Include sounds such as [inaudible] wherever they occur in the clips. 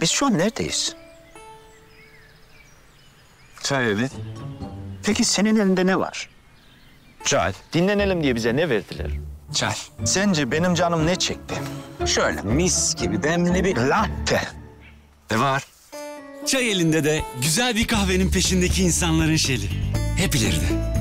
Biz şu an neredeyiz? Çay evet. Peki senin elinde ne var? Çay. Dinlenelim diye bize ne verdiler? Çay. Sence benim canım ne çekti? Şöyle mis gibi demli bir latte. Ne var? Çay elinde de güzel bir kahvenin peşindeki insanların şeli. Hep ileride.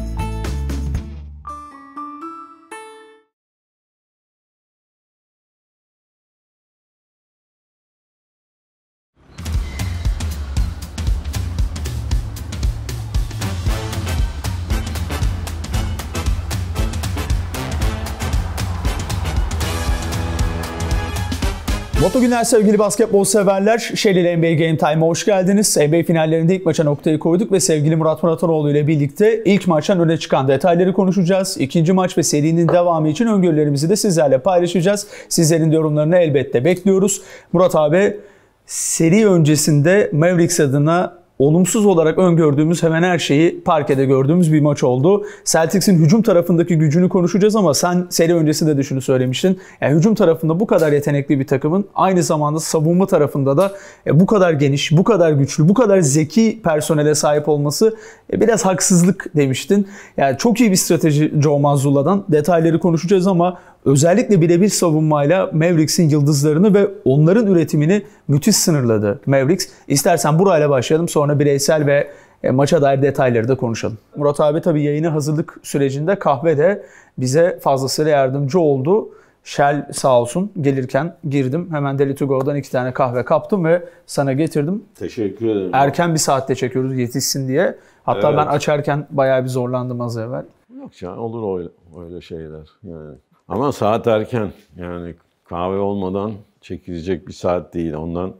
günler sevgili basketbol severler. Şelil NBA Game Time'a hoş geldiniz. NBA finallerinde ilk maça noktayı koyduk ve sevgili Murat Muratanoğlu ile birlikte ilk maçtan öne çıkan detayları konuşacağız. İkinci maç ve serinin devamı için öngörülerimizi de sizlerle paylaşacağız. Sizlerin yorumlarını elbette bekliyoruz. Murat abi seri öncesinde Mavericks adına olumsuz olarak öngördüğümüz hemen her şeyi parkede gördüğümüz bir maç oldu. Celtics'in hücum tarafındaki gücünü konuşacağız ama sen seri öncesi de şunu söylemiştin. Yani hücum tarafında bu kadar yetenekli bir takımın aynı zamanda savunma tarafında da e, bu kadar geniş, bu kadar güçlü, bu kadar zeki personele sahip olması e, biraz haksızlık demiştin. Yani çok iyi bir strateji Joe Mazzulla'dan. Detayları konuşacağız ama özellikle birebir savunmayla Mavericks'in yıldızlarını ve onların üretimini müthiş sınırladı Mavericks. İstersen burayla başlayalım sonra bireysel ve e, maça dair detayları da konuşalım. Murat abi tabii yayını hazırlık sürecinde kahve de bize fazlasıyla yardımcı oldu. Shell sağ olsun gelirken girdim. Hemen Deli Tugo'dan iki tane kahve kaptım ve sana getirdim. Teşekkür ederim. Erken bir saatte çekiyoruz yetişsin diye. Hatta evet. ben açarken bayağı bir zorlandım az evvel. Yok canım olur öyle, öyle şeyler. Yani ama saat erken. Yani kahve olmadan çekilecek bir saat değil. Ondan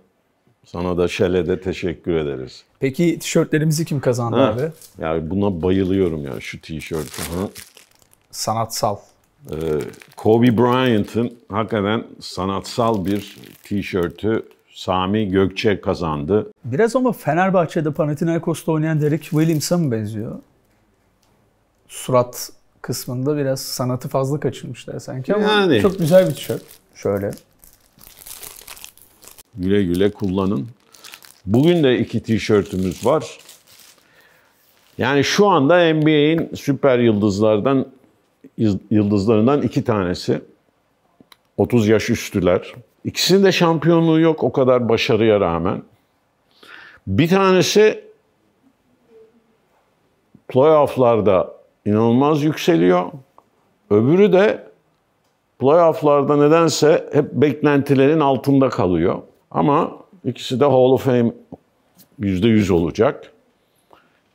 sana da şele de teşekkür ederiz. Peki tişörtlerimizi kim kazandı ha, abi? Yani buna bayılıyorum ya şu tişört. Sanatsal. Ee, Kobe Bryant'ın hakikaten sanatsal bir tişörtü Sami Gökçe kazandı. Biraz ama Fenerbahçe'de Panathinaikos'ta oynayan Derek Williams'a mı benziyor? Surat kısmında biraz sanatı fazla kaçırmışlar sanki ama yani. çok güzel bir tişört. Şöyle. Güle güle kullanın. Bugün de iki tişörtümüz var. Yani şu anda NBA'in süper yıldızlardan yıldızlarından iki tanesi. 30 yaş üstüler. İkisinin de şampiyonluğu yok o kadar başarıya rağmen. Bir tanesi playofflarda inanılmaz yükseliyor. Öbürü de playoff'larda nedense hep beklentilerin altında kalıyor. Ama ikisi de Hall of Fame %100 olacak.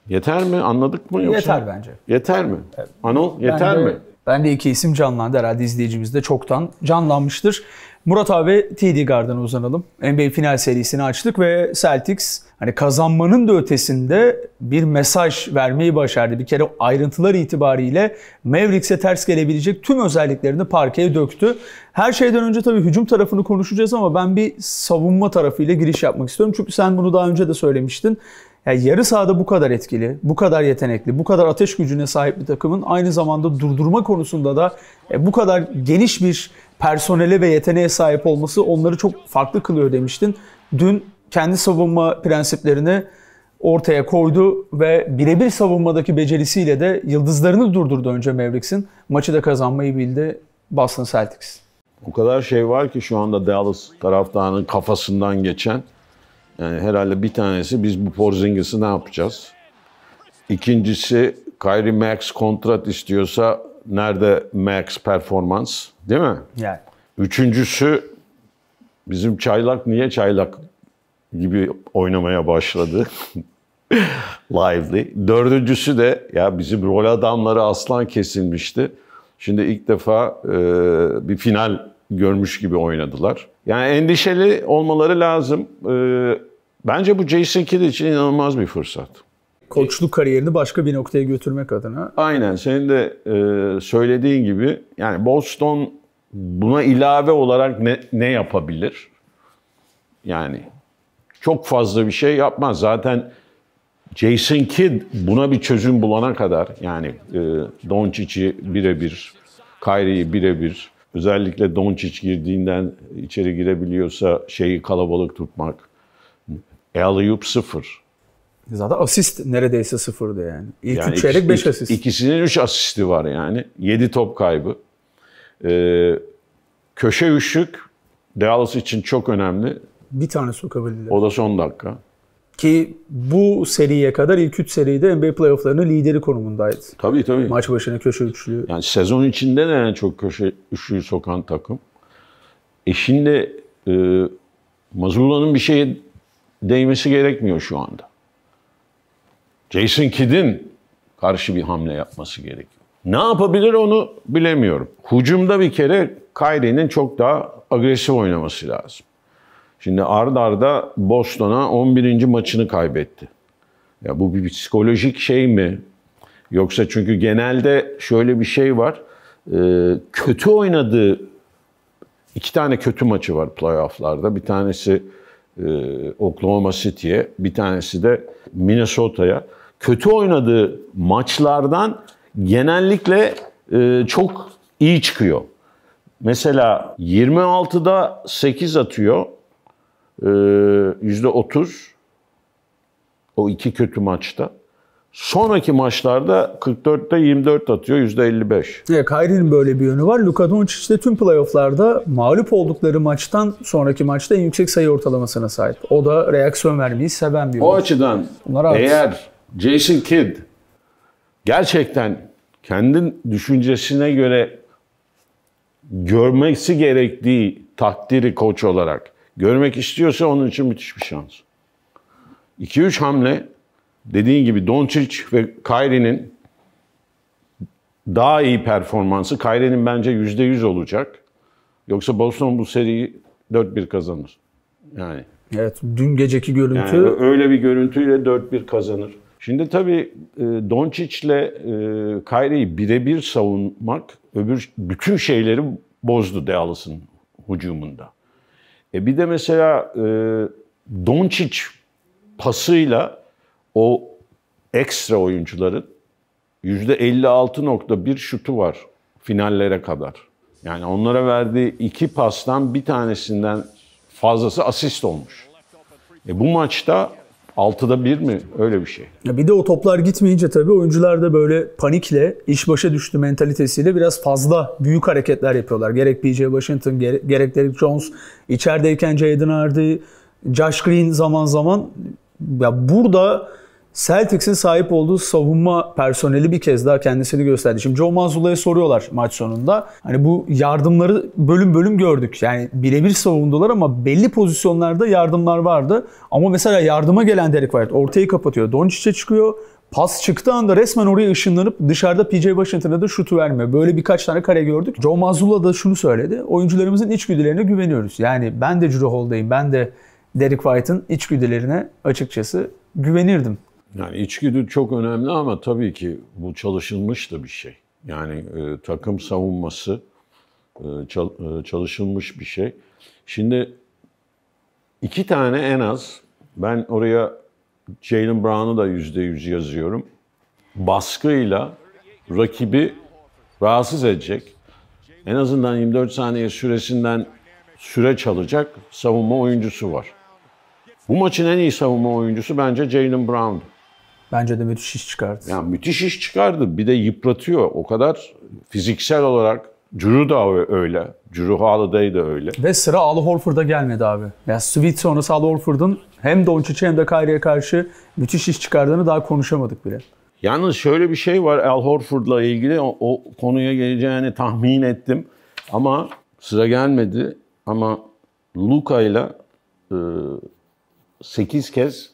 Yeter mi? Anladık mı yoksa? Yeter bence. Yeter mi? Anıl yeter ben de, mi? Ben de iki isim canlandı. Herhalde izleyicimiz de çoktan canlanmıştır. Murat abi TD Garden'a uzanalım. NBA final serisini açtık ve Celtics hani kazanmanın da ötesinde bir mesaj vermeyi başardı. Bir kere ayrıntılar itibariyle Mavericks'e ters gelebilecek tüm özelliklerini parkeye döktü. Her şeyden önce tabii hücum tarafını konuşacağız ama ben bir savunma tarafıyla giriş yapmak istiyorum. Çünkü sen bunu daha önce de söylemiştin. Yani yarı sahada bu kadar etkili, bu kadar yetenekli, bu kadar ateş gücüne sahip bir takımın aynı zamanda durdurma konusunda da e, bu kadar geniş bir personele ve yeteneğe sahip olması onları çok farklı kılıyor demiştin. Dün kendi savunma prensiplerini ortaya koydu ve birebir savunmadaki becerisiyle de yıldızlarını durdurdu önce Mavericks'in. Maçı da kazanmayı bildi Boston Celtics. O kadar şey var ki şu anda Dallas taraftarının kafasından geçen. Yani herhalde bir tanesi biz bu Porzingis'i ne yapacağız? İkincisi Kyrie Max kontrat istiyorsa nerede Max performans? Değil mi? Yani. Üçüncüsü bizim çaylak niye çaylak gibi oynamaya başladı. [laughs] Lively. Dördüncüsü de ya bizim rol adamları aslan kesilmişti. Şimdi ilk defa e, bir final görmüş gibi oynadılar. Yani endişeli olmaları lazım. E, Bence bu Jason Kidd için inanılmaz bir fırsat. Koçluk kariyerini başka bir noktaya götürmek adına. Aynen. Senin de e, söylediğin gibi yani Boston buna ilave olarak ne, ne yapabilir? Yani çok fazla bir şey yapmaz. Zaten Jason Kidd buna bir çözüm bulana kadar yani e, Doncic'i birebir, Kyrie'yi birebir, özellikle Doncic girdiğinden içeri girebiliyorsa şeyi kalabalık tutmak, e Aliyup sıfır. Zaten asist neredeyse sıfırdı yani. İlk yani üç çeyrek beş asist. İkisinin üç asisti var yani. Yedi top kaybı. Ee, köşe üçlük Dallas için çok önemli. Bir tane sokabilirler. O da son dakika. Ki bu seriye kadar ilk üç seride NBA playofflarının lideri konumundaydı. Tabii tabii. Maç başına köşe üçlü. Yani sezon içinde de en çok köşe üçlüyü sokan takım. E şimdi e, Mazula'nın bir şeyi değmesi gerekmiyor şu anda. Jason Kidd'in karşı bir hamle yapması gerekiyor. Ne yapabilir onu bilemiyorum. Hucumda bir kere Kyrie'nin çok daha agresif oynaması lazım. Şimdi ard arda Boston'a 11. maçını kaybetti. Ya bu bir psikolojik şey mi? Yoksa çünkü genelde şöyle bir şey var. Ee, kötü oynadığı iki tane kötü maçı var playofflarda. Bir tanesi e, Oklahoma City'ye, bir tanesi de Minnesota'ya. Kötü oynadığı maçlardan genellikle e, çok iyi çıkıyor. Mesela 26'da 8 atıyor. %30 e, o iki kötü maçta. Sonraki maçlarda 44'te 24 atıyor yüzde %55. Evet, Kyrie'nin böyle bir yönü var. Luka Doncic de tüm playofflarda mağlup oldukları maçtan sonraki maçta en yüksek sayı ortalamasına sahip. O da reaksiyon vermeyi seven bir O maç. açıdan eğer Jason Kidd gerçekten kendin düşüncesine göre görmesi gerektiği takdiri koç olarak görmek istiyorsa onun için müthiş bir şans. 2-3 hamle dediğin gibi Doncic ve Kyrie'nin daha iyi performansı Kyrie'nin bence %100 olacak. Yoksa Boston bu seriyi 4-1 kazanır. Yani. Evet, dün geceki görüntü... Yani öyle bir görüntüyle 4-1 kazanır. Şimdi tabii e, Doncic'le e, Kyrie'yi birebir savunmak öbür bütün şeyleri bozdu Dallas'ın hücumunda. E bir de mesela e, Doncic pasıyla o ekstra oyuncuların %56.1 şutu var finallere kadar. Yani onlara verdiği iki pastan bir tanesinden fazlası asist olmuş. E bu maçta 6'da 1 mi? Öyle bir şey. Ya Bir de o toplar gitmeyince tabii oyuncular da böyle panikle, iş başa düştü mentalitesiyle biraz fazla büyük hareketler yapıyorlar. Gerek P.J. Washington, gerek Derek Jones, içerideyken Jaden Hardy, Josh Green zaman zaman. Ya burada Celtics'in sahip olduğu savunma personeli bir kez daha kendisini gösterdi. Şimdi Joe Mazzulla'ya soruyorlar maç sonunda. Hani bu yardımları bölüm bölüm gördük. Yani birebir savundular ama belli pozisyonlarda yardımlar vardı. Ama mesela yardıma gelen Derek White ortayı kapatıyor. Doncic'e çıkıyor. Pas çıktığı anda resmen oraya ışınlanıp dışarıda PJ Washington'a da şutu vermiyor. Böyle birkaç tane kare gördük. Joe Mazzulla da şunu söyledi. Oyuncularımızın içgüdülerine güveniyoruz. Yani ben de Drew Holiday'im, ben de Derek White'ın içgüdülerine açıkçası güvenirdim yani içgüdü çok önemli ama tabii ki bu çalışılmış da bir şey. Yani e, takım savunması e, çal, e, çalışılmış bir şey. Şimdi iki tane en az ben oraya Jalen Brown'u da yüzde yüz yazıyorum. Baskıyla rakibi rahatsız edecek. En azından 24 saniye süresinden süre çalacak savunma oyuncusu var. Bu maçın en iyi savunma oyuncusu bence Jalen Brown'du. Bence de müthiş iş çıkardı. Ya müthiş iş çıkardı. Bir de yıpratıyor. O kadar fiziksel olarak Drew da öyle. Drew Holiday de öyle. Ve sıra Al Horford'a gelmedi abi. Ya yani Sweet sonrası Al Horford'un hem Doncic'e hem de Kyrie'ye karşı müthiş iş çıkardığını daha konuşamadık bile. Yalnız şöyle bir şey var Al Horford'la ilgili o, o konuya geleceğini tahmin ettim. Ama sıra gelmedi. Ama Luka ile 8 e, kez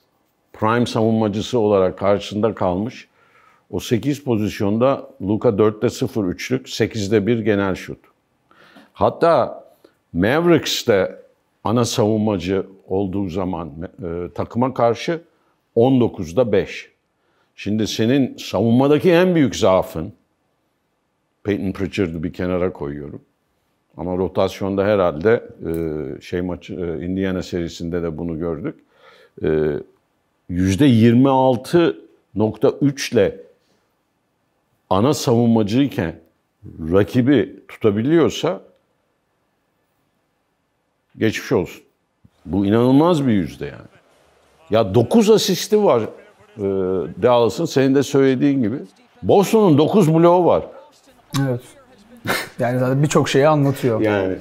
prime savunmacısı olarak karşısında kalmış. O 8 pozisyonda Luka 4'te 0 üçlük, 8'de 1 genel şut. Hatta Mavericks'te ana savunmacı olduğu zaman e, takıma karşı 19'da 5. Şimdi senin savunmadaki en büyük zaafın, Peyton Pritchard'ı bir kenara koyuyorum. Ama rotasyonda herhalde e, şey maçı e, Indiana serisinde de bunu gördük. E, %26.3 ile ana savunmacıyken rakibi tutabiliyorsa geçmiş olsun. Bu inanılmaz bir yüzde yani. Ya 9 asisti var e, Dallas'ın senin de söylediğin gibi. Boston'un 9 bloğu var. Evet. [laughs] Yani zaten birçok şeyi anlatıyor. Yani.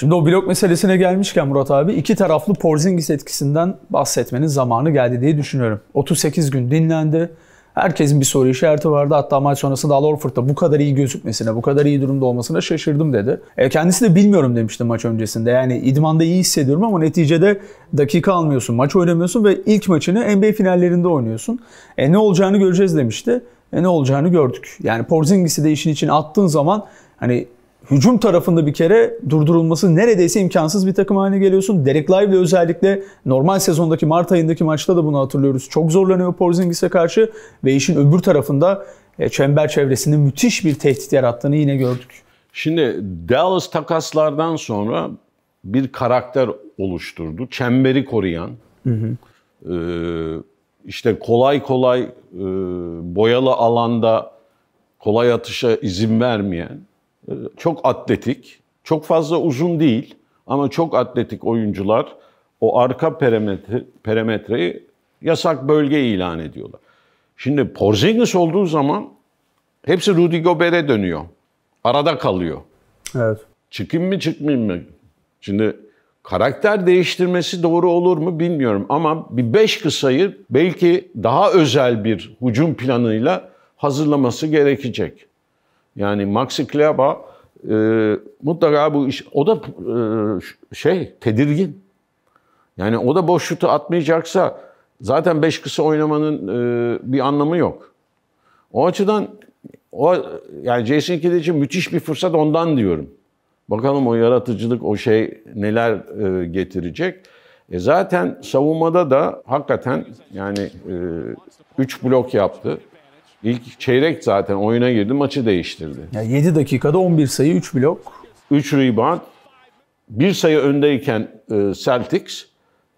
Şimdi o blok meselesine gelmişken Murat abi iki taraflı Porzingis etkisinden bahsetmenin zamanı geldi diye düşünüyorum. 38 gün dinlendi. Herkesin bir soru işareti vardı. Hatta maç sonrasında Al Horford'da bu kadar iyi gözükmesine, bu kadar iyi durumda olmasına şaşırdım dedi. E, kendisi de bilmiyorum demişti maç öncesinde. Yani idmanda iyi hissediyorum ama neticede dakika almıyorsun, maç oynamıyorsun ve ilk maçını NBA finallerinde oynuyorsun. E, ne olacağını göreceğiz demişti. E, ne olacağını gördük. Yani Porzingis'i de işin için attığın zaman hani hücum tarafında bir kere durdurulması neredeyse imkansız bir takım haline geliyorsun. Derek Live'le özellikle normal sezondaki Mart ayındaki maçta da bunu hatırlıyoruz. Çok zorlanıyor Porzingis'e karşı ve işin öbür tarafında e, çember çevresinde müthiş bir tehdit yarattığını yine gördük. Şimdi Dallas takaslardan sonra bir karakter oluşturdu. Çemberi koruyan, hı hı. E, işte kolay kolay e, boyalı alanda kolay atışa izin vermeyen, çok atletik, çok fazla uzun değil ama çok atletik oyuncular o arka perimetre, perimetreyi yasak bölge ilan ediyorlar. Şimdi Porzingis olduğu zaman hepsi Rudy Gobert'e dönüyor. Arada kalıyor. Evet. Çıkayım mı çıkmayayım mı? Şimdi karakter değiştirmesi doğru olur mu bilmiyorum ama bir beş kısayı belki daha özel bir hücum planıyla hazırlaması gerekecek. Yani Maxi Kleba e, mutlaka bu iş, o da e, şey tedirgin. Yani o da boş şutu atmayacaksa zaten beş kısa oynamanın e, bir anlamı yok. O açıdan o yani Jason Kidd için müthiş bir fırsat ondan diyorum. Bakalım o yaratıcılık, o şey neler e, getirecek. E zaten savunmada da hakikaten yani 3 e, blok yaptı. İlk çeyrek zaten oyuna girdi, maçı değiştirdi. Yani 7 dakikada 11 sayı, 3 blok. 3 rebound. Bir sayı öndeyken e, Celtics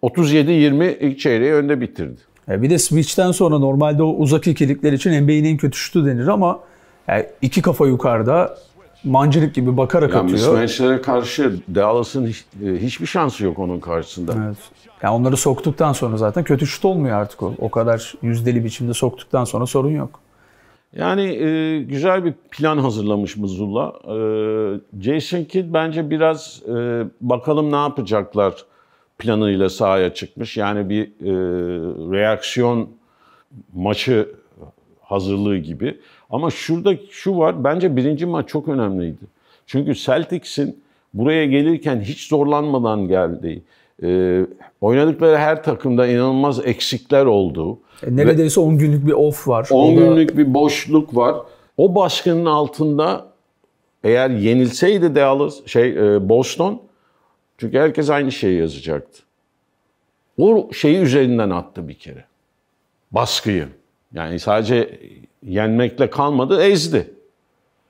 37-20 ilk çeyreği önde bitirdi. Bir de switch'ten sonra normalde o uzak ikilikler için NBA'nin en kötü şutu denir ama yani iki kafa yukarıda mancınık gibi bakarak yani atıyor. Mismatchlere karşı Dallas'ın hiç, e, hiçbir şansı yok onun karşısında. Evet. Yani onları soktuktan sonra zaten kötü şut olmuyor artık o. O kadar yüzdeli biçimde soktuktan sonra sorun yok. Yani e, güzel bir plan hazırlamış Muzula. E, Jason Kidd bence biraz e, bakalım ne yapacaklar planıyla sahaya çıkmış. Yani bir e, reaksiyon maçı hazırlığı gibi. Ama şurada şu var, bence birinci maç çok önemliydi. Çünkü Celtics'in buraya gelirken hiç zorlanmadan geldiği, e, oynadıkları her takımda inanılmaz eksikler oldu. E, neredeyse Ve 10 günlük bir off var. 10 Orada... günlük bir boşluk var. O baskının altında eğer yenilseydi Dallas şey e, Boston çünkü herkes aynı şeyi yazacaktı. O şeyi üzerinden attı bir kere. Baskıyı. Yani sadece yenmekle kalmadı, ezdi.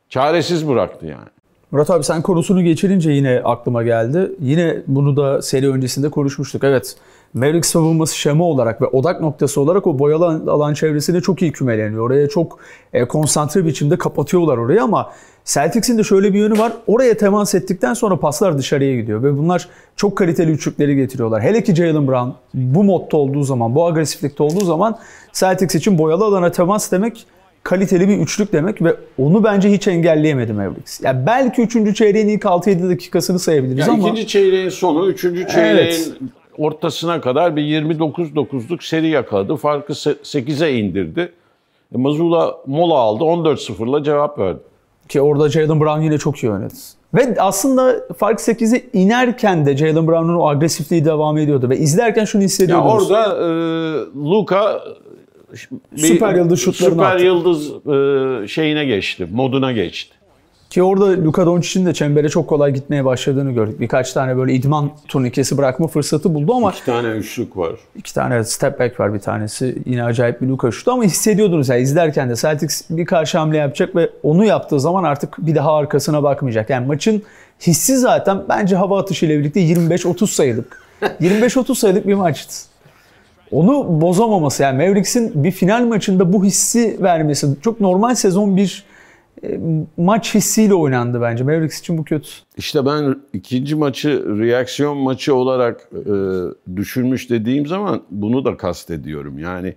Çaresiz bıraktı yani. Murat abi sen konusunu geçirince yine aklıma geldi. Yine bunu da seri öncesinde konuşmuştuk. Evet Mavericks savunması şema olarak ve odak noktası olarak o boyalı alan çevresine çok iyi kümeleniyor. Oraya çok e, konsantre biçimde kapatıyorlar orayı ama Celtics'in de şöyle bir yönü var. Oraya temas ettikten sonra paslar dışarıya gidiyor ve bunlar çok kaliteli üçlükleri getiriyorlar. Hele ki Jalen Brown bu modda olduğu zaman, bu agresiflikte olduğu zaman Celtics için boyalı alana temas demek kaliteli bir üçlük demek ve onu bence hiç engelleyemedi Mavericks. Yani belki üçüncü çeyreğin ilk 6-7 dakikasını sayabiliriz yani ama... ikinci çeyreğin sonu, üçüncü çeyreğin evet. ortasına kadar bir 29-9'luk seri yakaladı. Farkı 8'e indirdi. E, Mazula mola aldı, 14-0'la cevap verdi. Ki orada Jalen Brown yine çok iyi yönetti. Ve aslında fark 8'e inerken de Jalen Brown'un o agresifliği devam ediyordu. Ve izlerken şunu hissediyordunuz. Ya orada e, Luka Süper yıldız e, şutlarını Süper attı. yıldız e, şeyine geçti, moduna geçti. Ki orada Luka Doncic'in de çembere çok kolay gitmeye başladığını gördük. Birkaç tane böyle idman turnikesi bırakma fırsatı buldu ama... iki tane üçlük var. İki tane step back var bir tanesi. Yine acayip bir Luka şutu ama hissediyordunuz yani izlerken de Celtics bir karşı hamle yapacak ve onu yaptığı zaman artık bir daha arkasına bakmayacak. Yani maçın hissi zaten bence hava atışı ile birlikte 25-30 sayılık. 25-30 sayılık bir maçtı onu bozamaması yani Mavericks'in bir final maçında bu hissi vermesi çok normal sezon bir e, maç hissiyle oynandı bence. Mavericks için bu kötü. İşte ben ikinci maçı reaksiyon maçı olarak e, düşünmüş dediğim zaman bunu da kastediyorum. Yani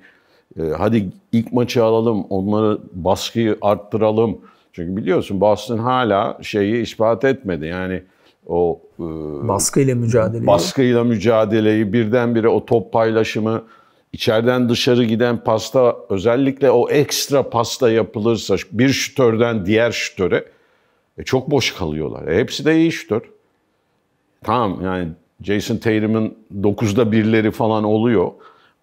e, hadi ilk maçı alalım, onları baskıyı arttıralım. Çünkü biliyorsun Boston hala şeyi ispat etmedi. Yani o ee, baskıyla mücadeleyi baskıyla mücadeleyi birdenbire o top paylaşımı içeriden dışarı giden pasta özellikle o ekstra pasta yapılırsa bir şütörden diğer şütöre e, çok boş kalıyorlar. E, hepsi de iyi şütör. Tamam yani Jason Tatum'ın 9'da birleri falan oluyor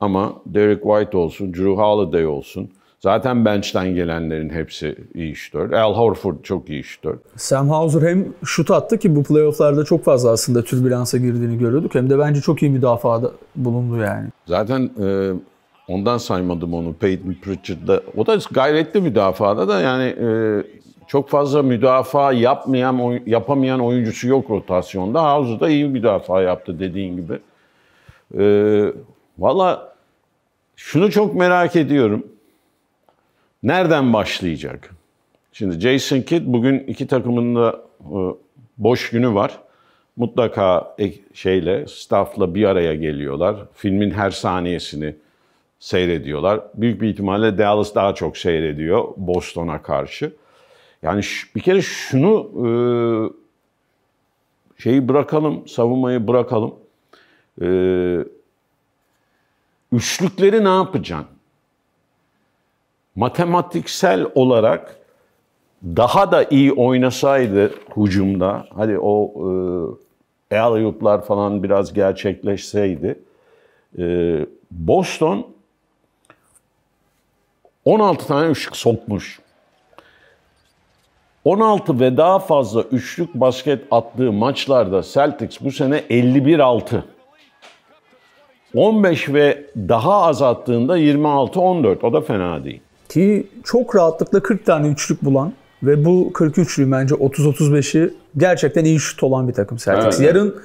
ama Derek White olsun, Drew Holiday olsun, Zaten bench'ten gelenlerin hepsi iyi şutör. Al Horford çok iyi şutör. Sam Hauser hem şut attı ki bu playofflarda çok fazla aslında türbülansa girdiğini görüyorduk. Hem de bence çok iyi müdafada bulundu yani. Zaten e, ondan saymadım onu Peyton Pritchard'da. O da gayretli müdafada da yani e, çok fazla müdafaa yapmayan, yapamayan oyuncusu yok rotasyonda. Hauser da iyi müdafaa yaptı dediğin gibi. E, Valla şunu çok merak ediyorum. Nereden başlayacak? Şimdi Jason Kidd bugün iki takımında e, boş günü var. Mutlaka şeyle, staffla bir araya geliyorlar. Filmin her saniyesini seyrediyorlar. Büyük bir ihtimalle Dallas daha çok seyrediyor Boston'a karşı. Yani bir kere şunu e, şeyi bırakalım, savunmayı bırakalım. E, üçlükleri ne yapacaksın? matematiksel olarak daha da iyi oynasaydı hucumda, hadi o e, Aliyuplar falan biraz gerçekleşseydi, e, Boston 16 tane üçlük sokmuş. 16 ve daha fazla üçlük basket attığı maçlarda Celtics bu sene 51-6. 15 ve daha az attığında 26-14. O da fena değil ki çok rahatlıkla 40 tane üçlük bulan ve bu 43'lü bence 30-35'i gerçekten iyi şut olan bir takım Celtics. Evet, Yarın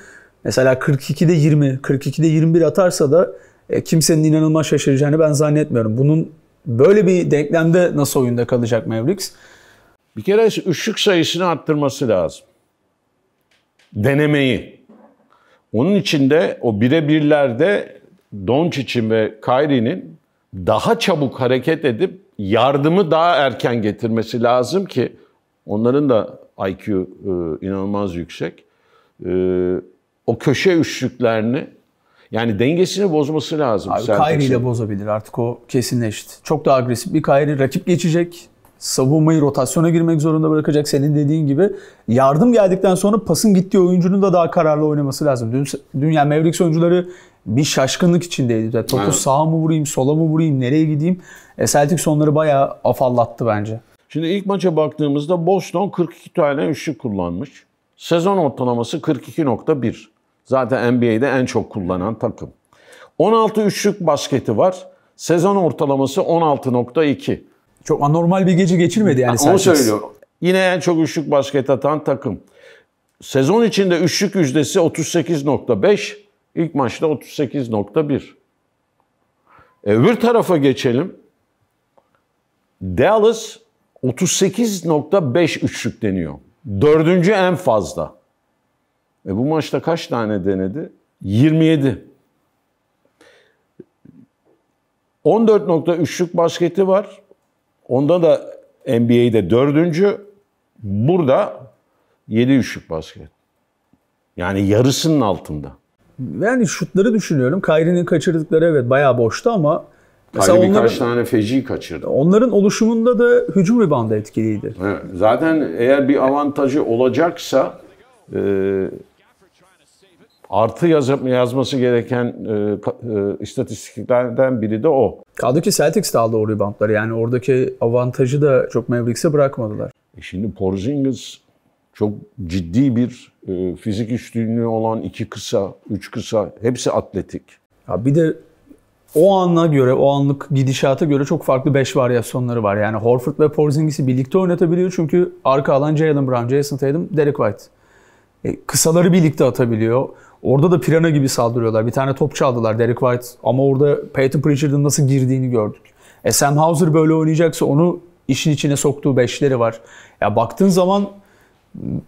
mesela 42'de 20, 42'de 21 atarsa da e, kimsenin inanılmaz şaşıracağını ben zannetmiyorum. Bunun böyle bir denklemde nasıl oyunda kalacak Mavericks? Bir kere üçlük sayısını arttırması lazım. Denemeyi. Onun için de o birebirlerde Doncic'in ve Kyrie'nin daha çabuk hareket edip yardımı daha erken getirmesi lazım ki onların da IQ e, inanılmaz yüksek. E, o köşe üçlüklerini yani dengesini bozması lazım. Abi Kayri ile bozabilir artık o kesinleşti. Çok daha agresif bir Kayri rakip geçecek. Savunmayı rotasyona girmek zorunda bırakacak senin dediğin gibi. Yardım geldikten sonra pasın gittiği oyuncunun da daha kararlı oynaması lazım. Dün, dün yani Mavericks oyuncuları bir şaşkınlık içindeydi. Yani topu evet. sağa mı vurayım, sola mı vurayım, nereye gideyim? E, Celtics onları bayağı afallattı bence. Şimdi ilk maça baktığımızda Boston 42 tane üçlük kullanmış. Sezon ortalaması 42.1. Zaten NBA'de en çok kullanan takım. 16 üçlük basketi var. Sezon ortalaması 16.2. Çok anormal bir gece geçirmedi yani. yani onu söylüyorum. Yine en çok üçlük basket atan takım. Sezon içinde üçlük yüzdesi 38.5. İlk maçta 38.1. E, öbür tarafa geçelim. Dallas 38.5 üçlük deniyor. Dördüncü en fazla. E bu maçta kaç tane denedi? 27. 14.3'lük basketi var. Onda da NBA'de dördüncü. Burada 7 üçlük basket. Yani yarısının altında yani şutları düşünüyorum. Kayri'nin kaçırdıkları evet bayağı boştu ama Mesela Kayri birkaç tane feci kaçırdı. Onların oluşumunda da hücum ribandı etkiliydi. Evet, zaten eğer bir avantajı olacaksa e, artı yazıp, yazması gereken e, e, istatistiklerden biri de o. Kaldı ki Celtics de aldı o ribandları. Yani oradaki avantajı da çok Mavericks'e bırakmadılar. E şimdi Porzingis çok ciddi bir e, fizik üstünlüğü olan iki kısa, üç kısa hepsi atletik. Ya bir de o ana göre, o anlık gidişata göre çok farklı 5 varyasyonları var. Yani Horford ve Porzingis'i birlikte oynatabiliyor çünkü arka alan Jalen Brown, Jason Tatum, Derek White. E, kısaları birlikte atabiliyor. Orada da pirana gibi saldırıyorlar. Bir tane top çaldılar Derek White ama orada Peyton Pritchard'ın nasıl girdiğini gördük. E Sam Hauser böyle oynayacaksa onu işin içine soktuğu beşleri var. Ya baktığın zaman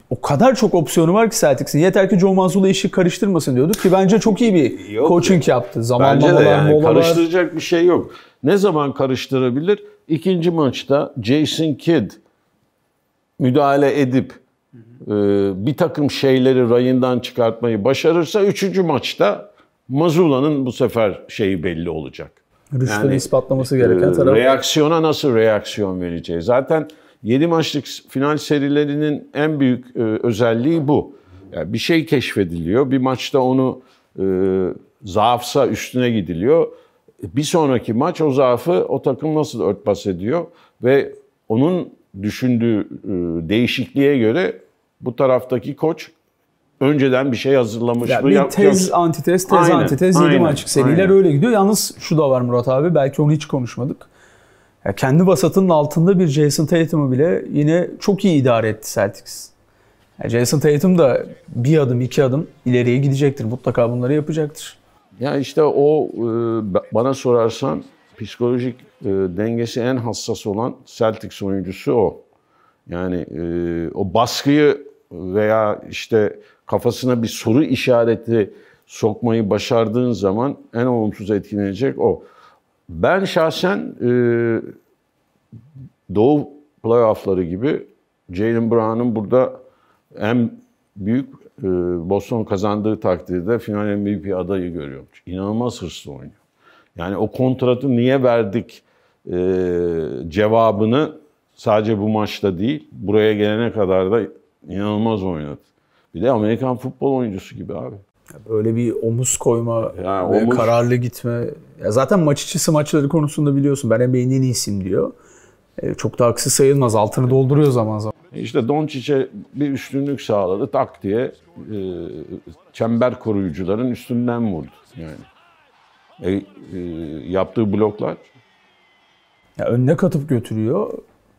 o kadar çok opsiyonu var ki Celtics'in. Yeter ki Joe Mazzulla işi karıştırmasın diyorduk ki bence çok iyi bir [laughs] yok coaching ya. yaptı. Zaman bence molalar, de yani molalar. karıştıracak bir şey yok. Ne zaman karıştırabilir? İkinci maçta Jason Kidd müdahale edip e, bir takım şeyleri rayından çıkartmayı başarırsa üçüncü maçta Mazula'nın bu sefer şeyi belli olacak. Rüştünü yani, ispatlaması gereken e, taraf. Reaksiyona nasıl reaksiyon vereceği. Zaten 7 maçlık final serilerinin en büyük e, özelliği bu. Yani bir şey keşfediliyor. Bir maçta onu e, zaafsa üstüne gidiliyor. Bir sonraki maç o zaafı o takım nasıl örtbas ediyor ve onun düşündüğü e, değişikliğe göre bu taraftaki koç önceden bir şey hazırlamış yani mı? Bir tez, antites, tez, aynen, antitez, 7 maçlık seriler aynen. öyle gidiyor. Yalnız şu da var Murat abi, belki onu hiç konuşmadık. Yani kendi vasatının altında bir Jason Tatum'u bile yine çok iyi idare etti Celtics. Yani Jason Tatum da bir adım iki adım ileriye gidecektir. Mutlaka bunları yapacaktır. Ya işte o e, bana sorarsan psikolojik e, dengesi en hassas olan Celtics oyuncusu o. Yani e, o baskıyı veya işte kafasına bir soru işareti sokmayı başardığın zaman en olumsuz etkilenecek o. Ben şahsen e, Doğu playoffları gibi Jalen Brown'un burada en büyük e, Boston kazandığı takdirde final MVP adayı görüyorum. İnanılmaz hırslı oynuyor. Yani o kontratı niye verdik e, cevabını sadece bu maçta değil, buraya gelene kadar da inanılmaz oynadı. Bir de Amerikan futbol oyuncusu gibi abi. Böyle bir omuz koyma, yani omuz... kararlı gitme. Ya zaten maç içi maçları konusunda biliyorsun. Ben NBA'nin en iyisiyim diyor. E, çok da haksız sayılmaz. Altını dolduruyor zaman zaman. İşte Doncic'e bir üstünlük sağladı. Tak diye e, çember koruyucuların üstünden vurdu. Yani e, e, yaptığı bloklar. Ya önüne katıp götürüyor.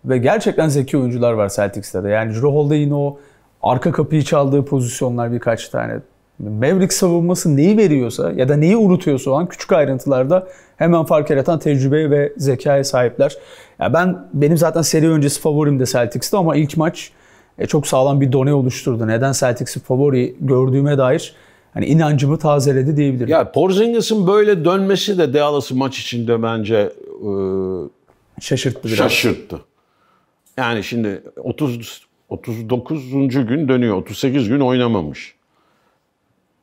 Ve gerçekten zeki oyuncular var Celtics'te de. Yani Drew Holiday yine o arka kapıyı çaldığı pozisyonlar birkaç tane. Maverick savunması neyi veriyorsa ya da neyi unutuyorsa o an küçük ayrıntılarda hemen fark yaratan tecrübeye ve zekaya sahipler. Ya ben benim zaten seri öncesi favorim de Celtics'ti ama ilk maç e, çok sağlam bir done oluşturdu. Neden Celtics'i favori gördüğüme dair hani inancımı tazeledi diyebilirim. Ya Porzingis'in böyle dönmesi de Dallas'ı maç içinde bence e, şaşırttı biraz. Şaşırttı. Yani şimdi 30 39. gün dönüyor. 38 gün oynamamış.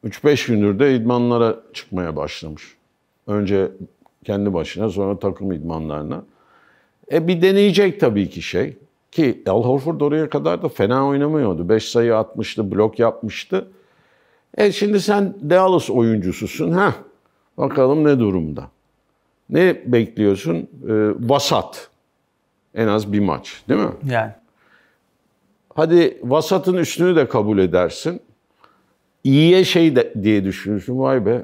3-5 gündür de idmanlara çıkmaya başlamış. Önce kendi başına sonra takım idmanlarına. E bir deneyecek tabii ki şey. Ki Al Horford oraya kadar da fena oynamıyordu. 5 sayı atmıştı, blok yapmıştı. E şimdi sen Dallas oyuncususun. ha? Bakalım ne durumda. Ne bekliyorsun? E, vasat. En az bir maç değil mi? Yani. Hadi vasatın üstünü de kabul edersin iyiye şey de, diye düşünürsün. Vay be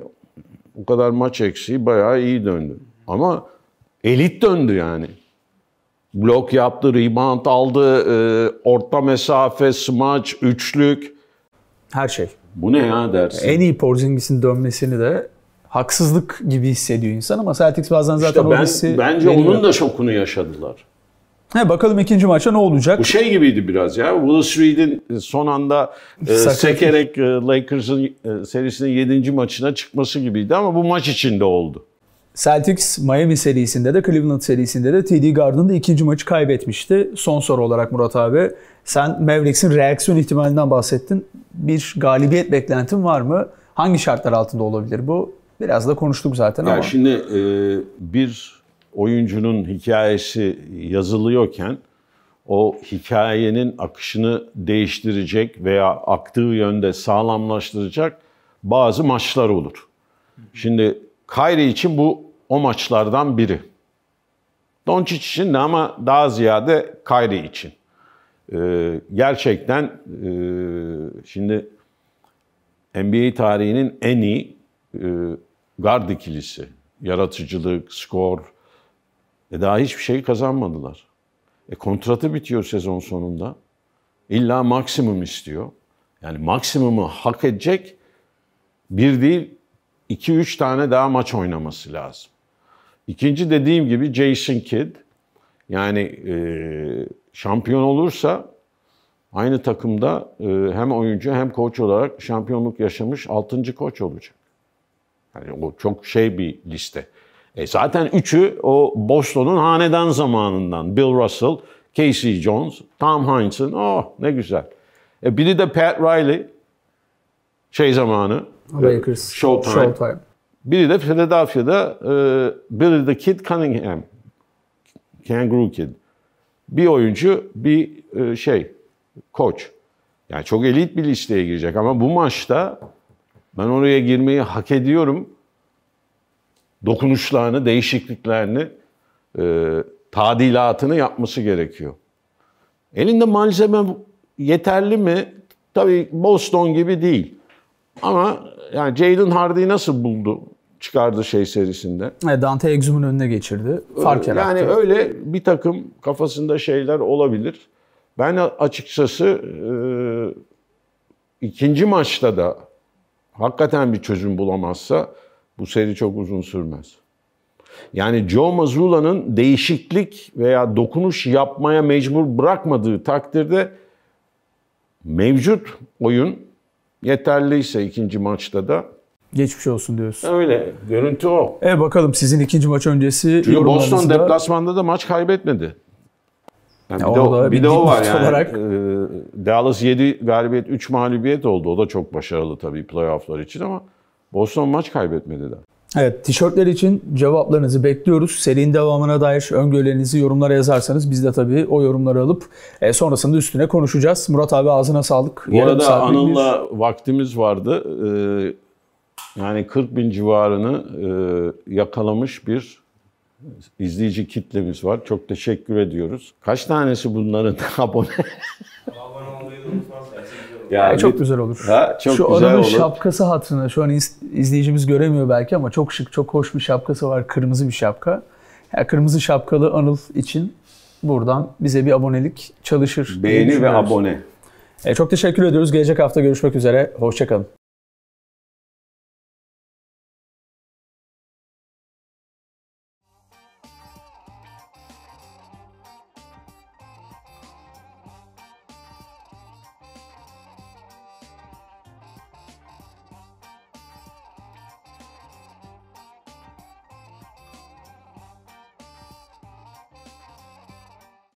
o kadar maç eksiği bayağı iyi döndü. Ama elit döndü yani. Blok yaptı, rebound aldı, e, orta mesafe, smaç, üçlük. Her şey. Bu ne ya dersin? En iyi Porzingis'in dönmesini de haksızlık gibi hissediyor insan ama Celtics bazen zaten işte ben, o hissi... Bence veriyor. onun da şokunu yaşadılar. He, bakalım ikinci maçta ne olacak? Bu şey gibiydi biraz ya. Willis Reed'in son anda e, sekerek e, Lakers'ın e, serisinin 7. maçına çıkması gibiydi ama bu maç içinde oldu. Celtics Miami serisinde de Cleveland serisinde de TD Garden'da ikinci maçı kaybetmişti. Son soru olarak Murat abi sen Mavericks'in reaksiyon ihtimalinden bahsettin. Bir galibiyet beklentin var mı? Hangi şartlar altında olabilir bu? Biraz da konuştuk zaten ya ama. Şimdi e, bir oyuncunun hikayesi yazılıyorken o hikayenin akışını değiştirecek veya aktığı yönde sağlamlaştıracak bazı maçlar olur. Şimdi Kayri için bu o maçlardan biri. Doncic için de ama daha ziyade Kayri için. Ee, gerçekten e, şimdi NBA tarihinin en iyi e, guard ikilisi. Yaratıcılık, skor, e daha hiçbir şey kazanmadılar. E kontratı bitiyor sezon sonunda. İlla maksimum istiyor. Yani maksimumu hak edecek bir değil, iki üç tane daha maç oynaması lazım. İkinci dediğim gibi Jason Kidd. Yani e, şampiyon olursa aynı takımda e, hem oyuncu hem koç olarak şampiyonluk yaşamış 6. koç olacak. Yani o çok şey bir liste. E zaten üçü o Boston'un hanedan zamanından. Bill Russell, Casey Jones, Tom Hines'ın. Oh ne güzel. E biri de Pat Riley. Şey zamanı. E, Lakers. E, Showtime. Showtime. Biri de Philadelphia'da e, Billy the Kid Cunningham. Kangaroo Kid. Bir oyuncu, bir e, şey, koç. Yani çok elit bir listeye girecek ama bu maçta ben oraya girmeyi hak ediyorum dokunuşlarını, değişikliklerini, e, tadilatını yapması gerekiyor. Elinde malzeme yeterli mi? Tabii Boston gibi değil. Ama yani Jaden Hardy nasıl buldu? çıkardı şey serisinde. E, Dante Exum'un önüne geçirdi. Fark yarattı. Yani öyle bir takım kafasında şeyler olabilir. Ben açıkçası e, ikinci maçta da hakikaten bir çözüm bulamazsa bu seri çok uzun sürmez. Yani Joe Mazzula'nın değişiklik veya dokunuş yapmaya mecbur bırakmadığı takdirde mevcut oyun yeterliyse ikinci maçta da geçmiş olsun diyoruz. Öyle. Görüntü o. E bakalım sizin ikinci maç öncesi Çünkü Boston deplasmanda da maç kaybetmedi. Yani ya bir, de o, bir de o var yani. Olarak... Ee, Dallas 7 galibiyet 3 mağlubiyet oldu. O da çok başarılı tabii playofflar için ama Boston maç kaybetmedi de. Evet, tişörtler için cevaplarınızı bekliyoruz. Serinin devamına dair öngörülerinizi yorumlara yazarsanız biz de tabii o yorumları alıp e, sonrasında üstüne konuşacağız. Murat abi ağzına sağlık. Bu Yarım arada Anıl'la vaktimiz vardı. Ee, yani 40 bin civarını e, yakalamış bir izleyici kitlemiz var. Çok teşekkür ediyoruz. Kaç tanesi bunların [laughs] abone? Yani, yani e, çok güzel olur. Ha, çok şu güzel olur. şapkası hatırına şu an izleyicimiz göremiyor belki ama çok şık, çok hoş bir şapkası var. Kırmızı bir şapka. Yani kırmızı şapkalı Anıl için buradan bize bir abonelik çalışır. Beğeni ve abone. E, çok teşekkür ediyoruz. Gelecek hafta görüşmek üzere. Hoşçakalın.